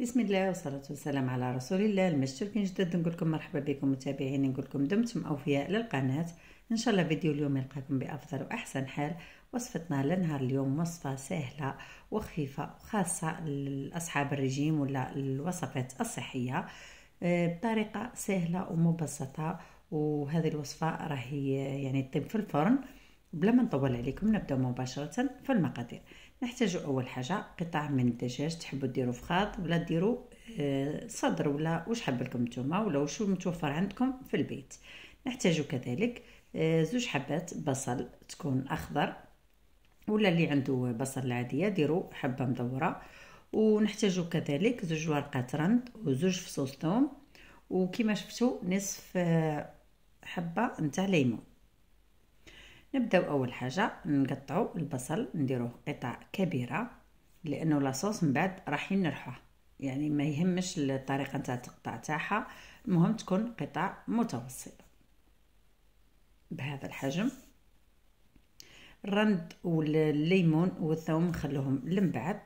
بسم الله والصلاة والسلام على رسول الله المشتركين جدد نقول لكم مرحبا بكم متابعين نقول لكم دمتم أوفياء للقناة إن شاء الله فيديو اليوم يلقاكم بأفضل وأحسن حال وصفتنا لنهار اليوم وصفة سهلة وخفيفة وخاصة لأصحاب الرجيم ولا الوصفات الصحية آه، بطريقة سهلة ومبسطة وهذه الوصفة راهي يعني تطيب في الفرن بلا ما نطول عليكم نبدأ مباشرة في المقادير نحتاجو اول حاجه قطع من الدجاج تحبو ديرو فخاض ولا ديرو آه، صدر ولا واش حبلكم نتوما ولا واش متوفر عندكم في البيت نحتاجو كذلك آه، زوج حبات بصل تكون اخضر ولا اللي عنده بصل العاديه ديرو حبه مدوره ونحتاجو كذلك زوج ورقات رند وزوج فصوص ثوم وكما شفتو نصف آه، حبه نتاع ليمون نبداو اول حاجه نقطعو البصل نديروه قطع كبيره لانه لاصوص من بعد راح ينرحوه يعني ما يهمش الطريقه نتاع التقطاع تاعها المهم تكون قطع متوسطه بهذا الحجم الرند والليمون والثوم نخلوهم بعد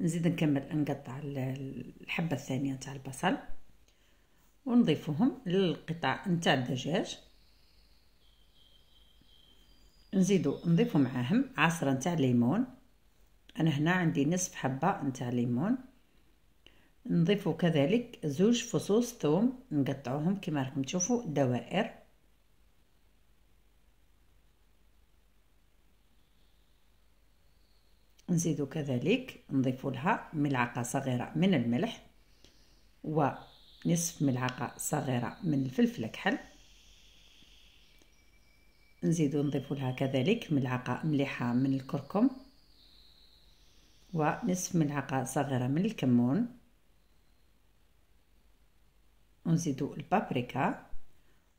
نزيد نكمل نقطع الحبه الثانيه نتاع البصل ونضيفهم للقطع نتاع الدجاج نزيدو نضيفو معاهم عصرة نتاع ليمون انا هنا عندي نصف حبة نتاع ليمون نضيفو كذلك زوج فصوص ثوم نقطعوهم كما راكم تشوفوا دوائر نزيدو كذلك نضيفو لها ملعقة صغيرة من الملح ونصف ملعقة صغيرة من الفلفل الكحل نزيدو نضيفو لها كذلك ملعقه مليحه من الكركم ونصف ملعقه صغيره من الكمون ونزيدو البابريكا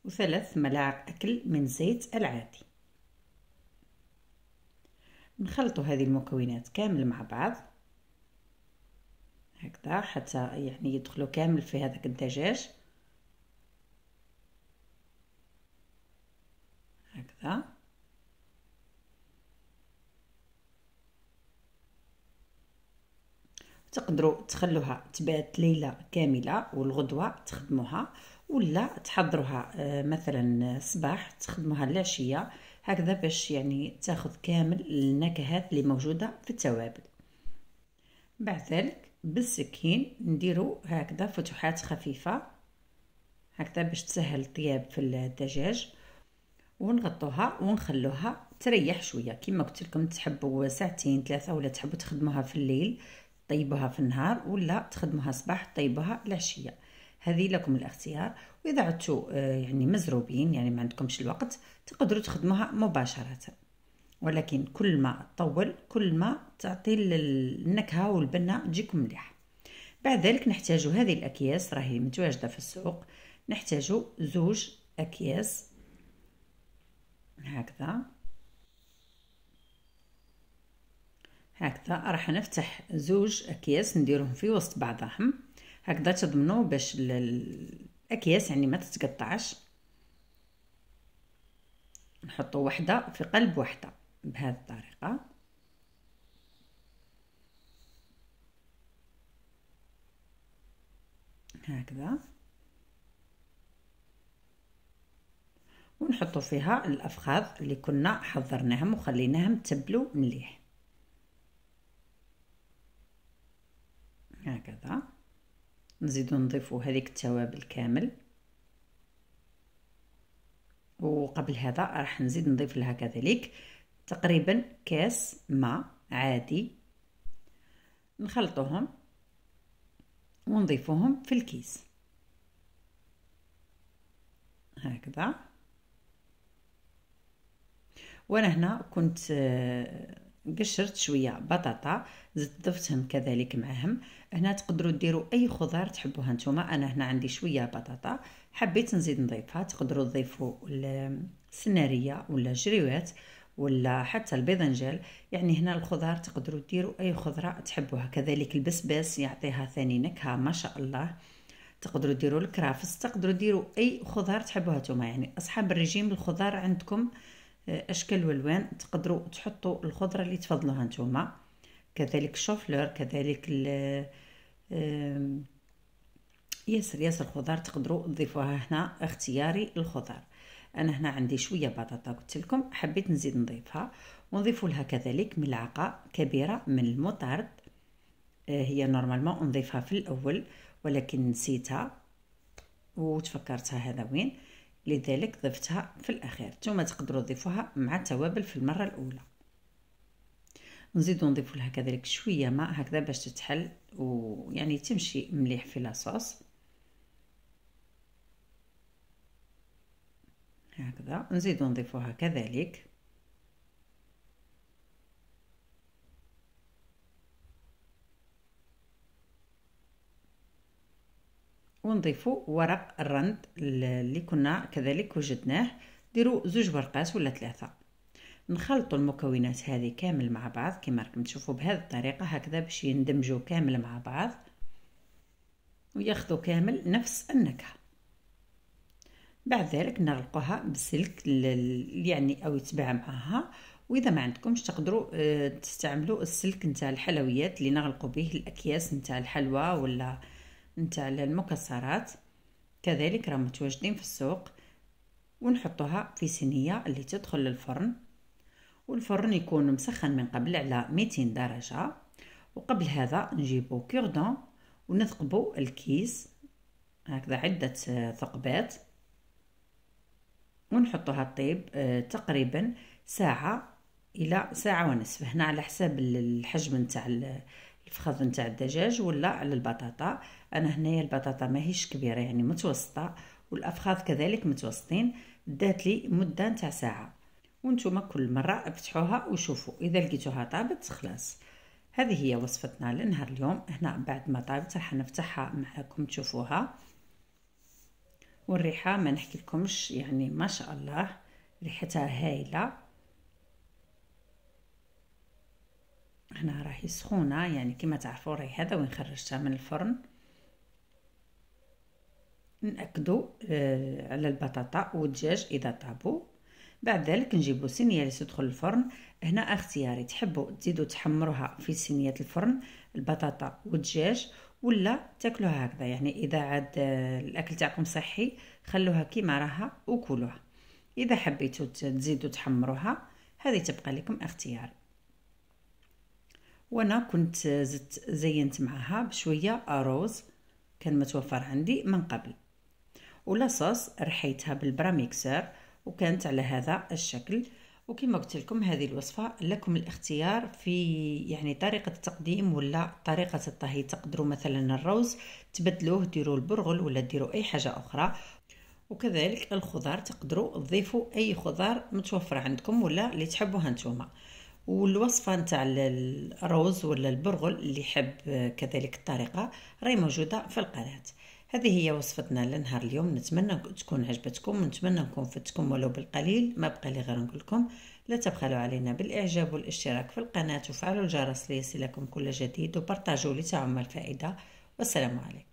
وثلاث ملاعق اكل من زيت العادي نخلطو هذه المكونات كامل مع بعض هكذا حتى يعني يدخلوا كامل في هذاك الدجاج هكذا تقدروا تخلوها تبات ليله كامله والغدوه تخدموها ولا تحضروها آه، مثلا صباح تخدموها العشيه هكذا باش يعني تاخذ كامل النكهات اللي موجوده في التوابل بعد ذلك بالسكين نديروا هكذا فتحات خفيفه هكذا باش تسهل الطياب في الدجاج ونغطوها ونخلوها تريح شويه كما قلت لكم تحبوا ساعتين ثلاثه ولا تحبوا تخدموها في الليل طيبوها في النهار ولا تخدموها الصباح طيبوها العشيه هذه لكم الاختيار واذا عدتوا آه، يعني مزروبين يعني ما عندكمش الوقت تقدروا تخدموها مباشره ولكن كل ما تطول كل ما تعطي النكهه والبنه تجيكم مليح بعد ذلك نحتاج هذه الاكياس راهي متواجده في السوق نحتاج زوج اكياس هكذا هكذا راح نفتح زوج اكياس نديرهم في وسط بعضهم هكذا تضمنوا باش الاكياس يعني ما تتقطعش نحطوا وحده في قلب وحده بهذه الطريقه هكذا ونحطو فيها الافخاذ اللي كنا حضرناهم وخليناهم تبلو مليح هكذا نزيدو نضيفو هذيك التوابل كامل وقبل هذا راح نزيد نضيف لها كذلك تقريبا كاس ماء عادي نخلطوهم ونضيفوهم في الكيس هكذا وانا هنا كنت آه، قشرت شويه بطاطا زدت ضفتهم كذلك معهم هنا تقدروا ديروا اي خضار تحبوها نتوما انا هنا عندي شويه بطاطا حبيت نزيد نضيفها تقدروا تضيفوا السناريه ولا جريوات ولا حتى البيضنجال يعني هنا الخضار تقدروا ديروا اي خضره تحبوها كذلك البسباس يعطيها ثاني نكهه ما شاء الله تقدروا ديروا الكرافس تقدروا ديروا اي خضار تحبوها نتوما يعني اصحاب الرجيم الخضار عندكم آه اشكال والوان تقدروا تحطوا الخضره اللي تفضلوها نتوما كذلك الشوفلور كذلك ياسر ياسر الخضار تقدروا تضيفوها هنا اختياري الخضار انا هنا عندي شويه بطاطا قلت لكم حبيت نزيد نضيفها ونضيف لها كذلك ملعقه كبيره من المطارد آه، هي نورمالمون نضيفها في الاول ولكن نسيتها وتفكرتها هذا وين لذلك ضفتها في الأخير نتوما تقدروا تضيفوها مع التوابل في المرة الأولى نزيدو نضيفو لها كذلك شويه ماء هكذا باش تتحل ويعني تمشي مليح في لاصوص هكذا نزيدو نضيفوها كذلك ونضيفوا ورق الرند اللي كنا كذلك وجدناه ديروا زوج ورقات ولا ثلاثه نخلطوا المكونات هذه كامل مع بعض كما راكم تشوفوا بهذه الطريقه هكذا باش يندمجوا كامل مع بعض وياخذوا كامل نفس النكهه بعد ذلك نغلقوها بسلك يعني او يتباع معها واذا ما عندكمش تقدروا آه، تستعملوا السلك نتاع الحلويات اللي نغلقوا به الاكياس نتاع الحلوى ولا نتاع المكسرات كذلك راهم متواجدين في السوق ونحطوها في صينيه اللي تدخل للفرن والفرن يكون مسخن من قبل على 200 درجه وقبل هذا نجيبو كوردون ونثقبو الكيس هكذا عده آه، ثقبات ونحطوها طيب تقريبا ساعه الى ساعه ونصف هنا على حساب الحجم نتاع الفخذ نتاع الدجاج ولا على البطاطا انا هنايا البطاطا ماهيش كبيره يعني متوسطه والافخاذ كذلك متوسطين دات لي مده نتاع ساعه وانتم كل مره افتحوها وشوفوا اذا لقيتوها طابت خلاص هذه هي وصفتنا لنهار اليوم هنا بعد ما طابت راح نفتحها معكم تشوفوها والريحه ما نحكي لكمش يعني ما شاء الله ريحتها هايله هنا راهي سخونه يعني كما تعرفوا راهي هذا وين خرجتها من الفرن ناكدوا آه، على البطاطا والدجاج اذا طابوا بعد ذلك نجيبوا صينيه اللي تدخل الفرن هنا اختياري تحبوا تزيدوا تحمروها في صينيه الفرن البطاطا والدجاج ولا تاكلوها هكذا يعني اذا عاد آه، الاكل تاعكم صحي خلوها كيما راها وكلوها اذا حبيتوا تزيدوا تحمروها هذه تبقى لكم اختياري وانا كنت زدت زينت معها بشويه اروز كان متوفر عندي من قبل ولاصوص رحيتها بالبراميكسر وكانت على هذا الشكل وكما قلت لكم هذه الوصفه لكم الاختيار في يعني طريقه التقديم ولا طريقه الطهي تقدروا مثلا الروز تبدلوه ديروا البرغل ولا ديروا اي حاجه اخرى وكذلك الخضار تقدروا تضيفوا اي خضار متوفر عندكم ولا اللي تحبوها نتوما والوصفة نتاع الروز ولا البرغل اللي حب كذلك الطريقة راهي موجودة في القناة هذه هي وصفتنا لنهار اليوم نتمنى تكون عجبتكم ونتمنى نكون فدتكم ولو بالقليل ما بقى لي غير نقول لكم لا تبخلوا علينا بالاعجاب والاشتراك في القناة وفعلوا الجرس ليصلكم كل جديد وبارطاجوا لتعم الفائدة والسلام عليكم